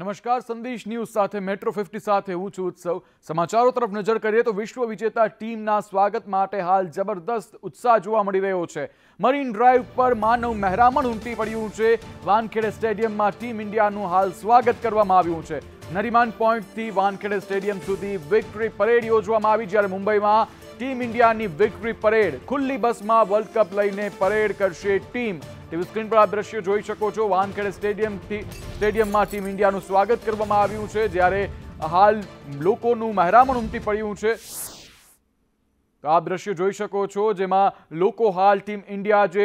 નમસ્કાર સંદેશ ન્યૂઝ સાથે મેટ્રો ફિફ્ટી સાથે હું છું ઉત્સવ સમાચારો તરફ નજર કરીએ તો વિશ્વ વિજેતા ટીમના સ્વાગત માટે હાલ જબરદસ્ત ઉત્સાહ જોવા મળી રહ્યો છે મરીન ડ્રાઈવ પર માનવ મહેરામણ ઉમટી પડ્યું છે વાનખેડે સ્ટેડિયમમાં ટીમ ઇન્ડિયાનું હાલ સ્વાગત કરવામાં આવ્યું છે નરીમાન પોઈન્ટથી વાનખેડે સ્ટેડિયમ સુધી વિક્ટરી પરેડ યોજવામાં આવી જ્યારે મુંબઈમાં ટીમ ઇન્ડિયાની વિક્ટરી પરેડ ખુલ્લી બસમાં વર્લ્ડ કપ લઈને પરેડ કરશે ટીમ તેવી સ્ક્રીન પર આ દ્રશ્ય જોઈ શકો છો વાનખેડે સ્ટેડિયમથી સ્ટેડિયમમાં ટીમ ઇન્ડિયાનું સ્વાગત કરવામાં આવ્યું છે જ્યારે હાલ લોકોનું મહેરામણ ઉમટી પડ્યું છે તો આ દ્રશ્ય જોઈ શકો છો જેમાં લોકો હાલ ટીમ ઇન્ડિયા જે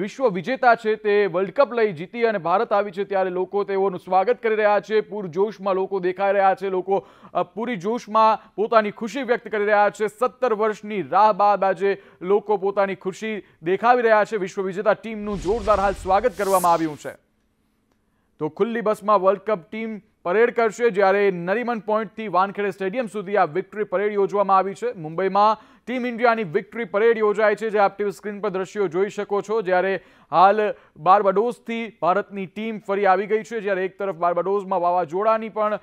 વિશ્વ વિજેતા છે તે વર્લ્ડ કપ લઈ જીતી અને ભારત આવી છે ત્યારે લોકો તેઓનું સ્વાગત કરી રહ્યા છે પૂરજોશમાં લોકો દેખાઈ રહ્યા છે લોકો પૂરી જોશમાં પોતાની ખુશી વ્યક્ત કરી રહ્યા છે સત્તર વર્ષની રાહ બાદ આજે લોકો પોતાની ખુશી દેખાવી રહ્યા છે વિશ્વ વિજેતા ટીમનું જોરદાર હાલ સ્વાગત કરવામાં આવ્યું છે તો ખુલ્લી બસમાં વર્લ્ડ કપ ટીમ परेड करते जारे नरीमन पॉइंट થી વાનખેડે સ્ટેડિયમ સુધી આ વિક્ટરી પરેડ યોજવામાં આવી છે મુંબઈમાં ટીમ ઇન્ડિયાની વિક્ટરી પરેડ યોજાય છે જે એક્ટિવ સ્ક્રીન પર દ્રશ્યો જોઈ શકો છો જ્યારે હાલ બાર્બડોસ થી ભારતની ટીમ ફરી આવી ગઈ છે જ્યારે એક તરફ બાર્બડોસમાં વાવાજોડાની પણ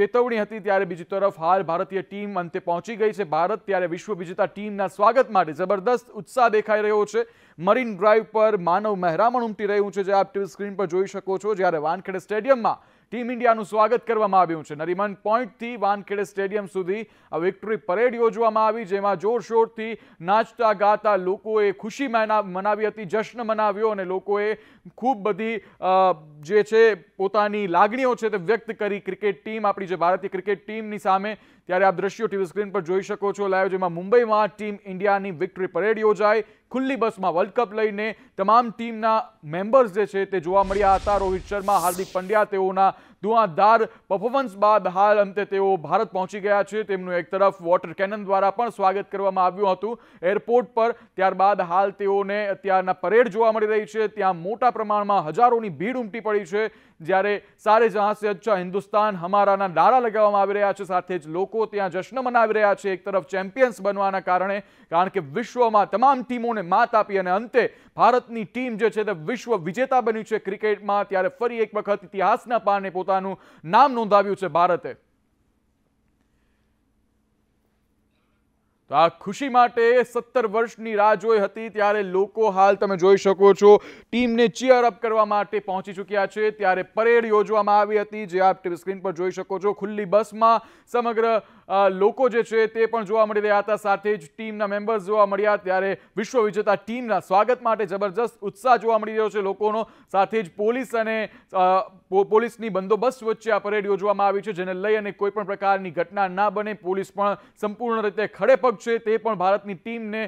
ચેતવણી હતી ત્યારે બીજી તરફ હાલ ભારતીય ટીમ અંતે પહોંચી ગઈ છે ભારત ત્યારે વિશ્વવિજેતા ટીમનું સ્વાગત માટે જબરદસ્ત ઉત્સાહ દેખાઈ રહ્યો છે મરીન ડ્રાઇવ પર માનવ મહેરામણ ઉમટી રહ્યું છે જે એક્ટિવ સ્ક્રીન પર જોઈ શકો છો જ્યારે વાનખેડે સ્ટેડિયમમાં ટીમ ઇન્ડિયાનું સ્વાગત કરવામાં આવ્યું છે નરીમન પોઈન્ટ થી વાનખેડે સ્ટેડિયમ સુધી આ વિક્ટરી પરેડ યોજવામાં આવી જેમાં જોરશોરથી નાચતા ગાતા લોકોએ ખુશીમાંના મનાવી હતી જશ્ન મનાવ્યો અને લોકોએ ખૂબ બધી જે છે પોતાની લાગણીઓ છે તે વ્યક્ત કરી ક્રિકેટ ટીમ આપણી જે ભારતીય ક્રિકેટ ટીમની સામે ત્યારે આપ દ્રશ્યો ટીવી સ્ક્રીન પર જોઈ શકો છો લાઈવ જેમાં મુંબઈમાં ટીમ ઇન્ડિયાની વિક્ટરી પરેડ યોજાય કલ્લીબસમાં વર્લ્ડ કપ લઈને તમામ ટીમના મેમ્બર્સ જે છે તે જોવા મળ્યા હતા રોહિત શર્મા, હાર્દિક પંડ્યા તેઓના દુઆદાર પરફોર્મન્સ બાદ હાલંતે તેઓ ભારત પહોંચી ગયા છે તેમનો એક તરફ વોટર કેનન દ્વારા પણ સ્વાગત કરવામાં આવ્યું હતું એરપોર્ટ પર ત્યારબાદ હાલ તેઓને અત્યારના પરેડ જોવા મળી રહી છે ત્યાં મોટા પ્રમાણમાં હજારોની ભીડ ઉમટી પડી છે જ્યારે سارے જહાસેચ્ચા હિન્દુસ્તાન ہماراના નારા લગાવવામાં આવી રહ્યા છે સાથે જ લોકો ત્યાં જશ્ન મનાવી રહ્યા છે એક તરફ ચેમ્પિયન્સ બનવાના કારણે કારણ કે વિશ્વમાં તમામ ટીમ માત આપીને અંતે ભારતની ટીમ જે છે તે વિશ્વ વિજેતા બની છે ક્રિકેટમાં ત્યારે ફરી એક વખત ઇતિહાસના પાને પોતાનું નામ નોંધાવ્યું છે ભારતે તો આ ખુશી માટે 17 વર્ષની રાહ જોઈ હતી ત્યારે લોકો હાલ તમે જોઈ શકો છો ટીમને ચીયર અપ કરવા માટે પહોંચી ચૂક્યા છે ત્યારે परेड યોજવામાં આવી હતી જે આપ ટીવી સ્ક્રીન પર જોઈ શકો છો ખુલ્લી બસમાં સમગ્ર લોકો જે છે તે પણ જોવા મળી રહ્યા હતા સાથે જ ટીમના મેમ્બર્સ જોવા મળ્યા ત્યારે વિશ્વ વિજેતા ટીમના સ્વાગત માટે જબરજસ્ત ઉત્સાહ જોવા મળી રહ્યો છે લોકોનો સાથે જ પોલીસ અને પોલીસની બંદોબસ્ત વચ્ચે આ પરેડ યોજવામાં આવી છે જેને લઈ અને કોઈપણ પ્રકારની ઘટના ના બને પોલીસ પણ સંપૂર્ણ રીતે ખડેપગ છે તે પણ ભારતની ટીમને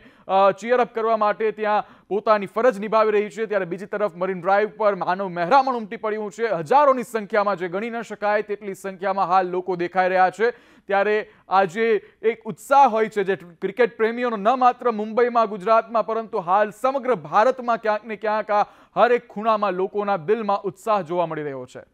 ચીયરઅપ કરવા માટે ત્યાં પોતાની ફરજ નિભાવી રહી છે ત્યારે બીજી તરફ મરીન ડ્રાઈવ પર માનવ મહેરામણ ઉમટી પડ્યું છે હજારોની સંખ્યામાં જે ગણી ન શકાય તેટલી સંખ્યામાં હાલ લોકો દેખાઈ રહ્યા છે ત્યારે આજે એક ઉત્સાહ હોય છે જે ક્રિકેટ પ્રેમીઓનો માત્ર મુંબઈમાં ગુજરાતમાં પરંતુ હાલ સમગ્ર ભારતમાં ક્યાંક ને ક્યાંક દરેક ખૂણામાં લોકોના બિલમાં ઉત્સાહ જોવા મળી રહ્યો છે